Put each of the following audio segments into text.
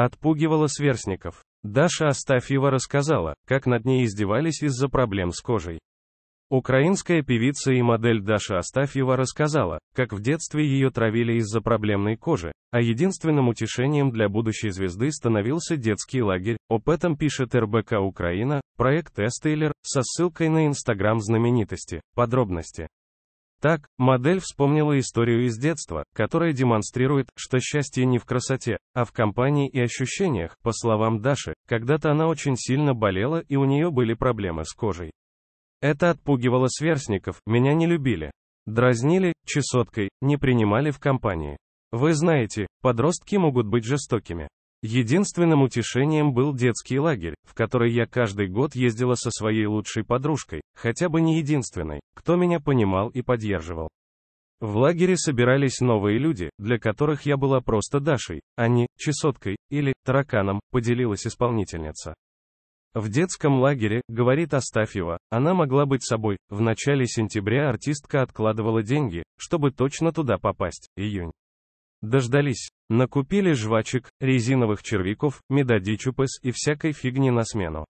Отпугивала сверстников. Даша Астафьева рассказала, как над ней издевались из-за проблем с кожей. Украинская певица и модель Даша Астафьева рассказала, как в детстве ее травили из-за проблемной кожи, а единственным утешением для будущей звезды становился детский лагерь. Об этом пишет РБК Украина, проект Эстейлер, со ссылкой на инстаграм знаменитости. Подробности. Так, модель вспомнила историю из детства, которая демонстрирует, что счастье не в красоте, а в компании и ощущениях, по словам Даши, когда-то она очень сильно болела и у нее были проблемы с кожей. Это отпугивало сверстников, меня не любили. Дразнили, чесоткой, не принимали в компании. Вы знаете, подростки могут быть жестокими. Единственным утешением был детский лагерь, в который я каждый год ездила со своей лучшей подружкой, хотя бы не единственной, кто меня понимал и поддерживал. В лагере собирались новые люди, для которых я была просто Дашей, а не чесоткой или тараканом, поделилась исполнительница. В детском лагере, говорит Астафьева, она могла быть собой. В начале сентября артистка откладывала деньги, чтобы точно туда попасть, июнь. Дождались. Накупили жвачек, резиновых червяков, медодичупес и всякой фигни на смену.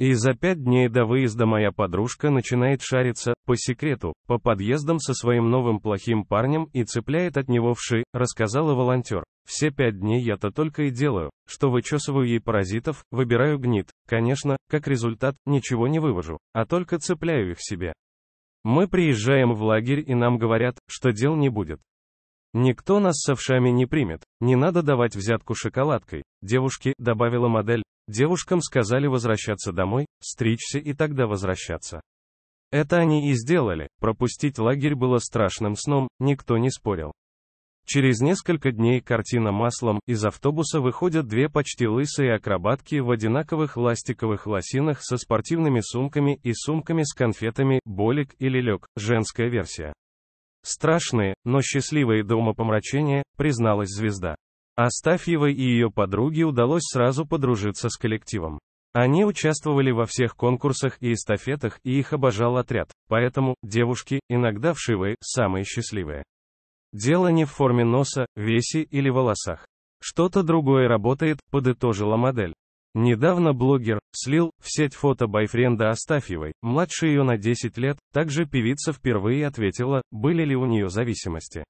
И за пять дней до выезда моя подружка начинает шариться, по секрету, по подъездам со своим новым плохим парнем и цепляет от него вши, рассказала волонтер. Все пять дней я-то только и делаю, что вычесываю ей паразитов, выбираю гнит, конечно, как результат, ничего не вывожу, а только цепляю их себе. Мы приезжаем в лагерь и нам говорят, что дел не будет. Никто нас с овшами не примет, не надо давать взятку шоколадкой. Девушки, добавила модель, Девушкам сказали возвращаться домой, стричься и тогда возвращаться. Это они и сделали, пропустить лагерь было страшным сном, никто не спорил. Через несколько дней картина маслом, из автобуса выходят две почти лысые акробатки в одинаковых ластиковых лосинах со спортивными сумками и сумками с конфетами, болик или лег, женская версия. Страшные, но счастливые до умопомрачения, призналась звезда. Астафьевой и ее подруге удалось сразу подружиться с коллективом. Они участвовали во всех конкурсах и эстафетах, и их обожал отряд. Поэтому, девушки, иногда вшивые, самые счастливые. Дело не в форме носа, весе или волосах. Что-то другое работает, подытожила модель. Недавно блогер слил в сеть фото байфренда Астафьевой, младше ее на 10 лет, также певица впервые ответила, были ли у нее зависимости.